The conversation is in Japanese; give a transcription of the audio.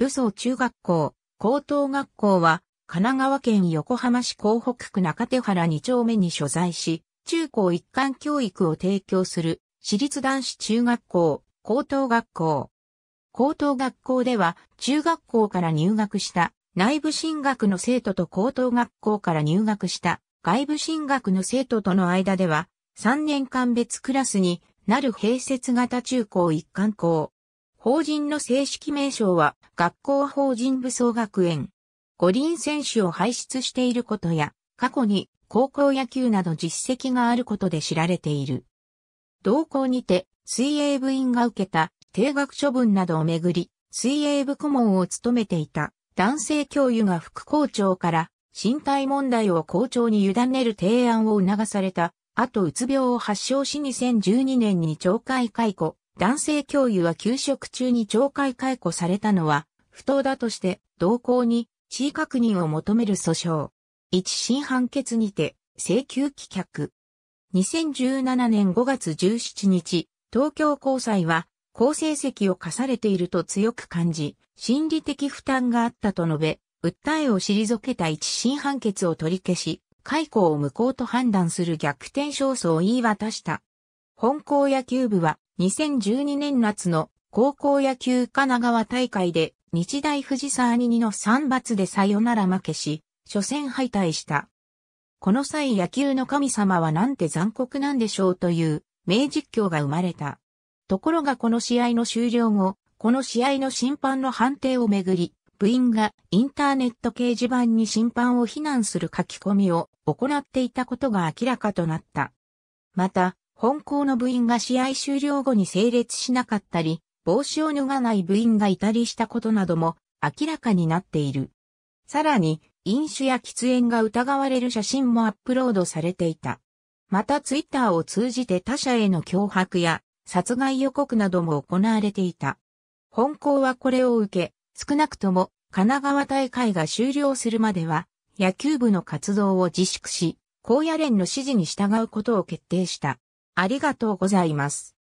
武装中学校、高等学校は、神奈川県横浜市港北区中手原2丁目に所在し、中高一貫教育を提供する、私立男子中学校、高等学校。高等学校では、中学校から入学した内部進学の生徒と高等学校から入学した外部進学の生徒との間では、3年間別クラスになる併設型中高一貫校、法人の正式名称は学校法人武装学園。五輪選手を輩出していることや、過去に高校野球など実績があることで知られている。同校にて水泳部員が受けた定額処分などをめぐり、水泳部顧問を務めていた男性教諭が副校長から身体問題を校長に委ねる提案を促された。あとうつ病を発症し2012年に懲戒解雇男性教諭は給食中に懲戒解雇されたのは不当だとして同行に地位確認を求める訴訟。一審判決にて請求棄却。2017年5月17日、東京高裁は高成績を課されていると強く感じ、心理的負担があったと述べ、訴えを退けた一審判決を取り消し、解雇を無効と判断する逆転勝訴を言い渡した。本校野球部は2012年夏の高校野球神奈川大会で日大藤沢に2の3罰でさよなら負けし、初戦敗退した。この際野球の神様はなんて残酷なんでしょうという名実況が生まれた。ところがこの試合の終了後、この試合の審判の判定をめぐり、部員がインターネット掲示板に審判を非難する書き込みを行っていたことが明らかとなった。また、本校の部員が試合終了後に整列しなかったり、帽子を脱がない部員がいたりしたことなども明らかになっている。さらに、飲酒や喫煙が疑われる写真もアップロードされていた。またツイッターを通じて他者への脅迫や殺害予告なども行われていた。本校はこれを受け、少なくとも神奈川大会が終了するまでは野球部の活動を自粛し、高野連の指示に従うことを決定した。ありがとうございます。